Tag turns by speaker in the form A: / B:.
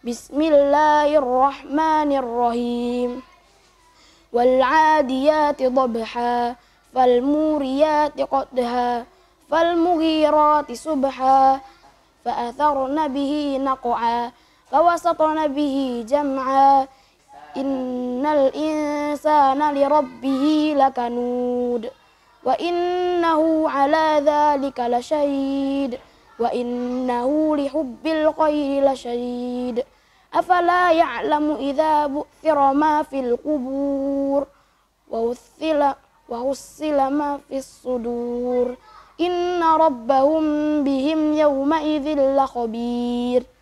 A: بسم الله الرحمن الرحيم والعاديات ضبحا فالموريات قدها فالمغيرات سبحا فأثرن به نقعا فوسطن به جمعا إن الإنسان لربه لكنود وإنه على ذلك لشهيد وإنه لحب الخير لشديد أفلا يعلم إذا بؤثر ما في القبور ووثل وحصل ما في الصدور إن ربهم بهم يومئذ لخبير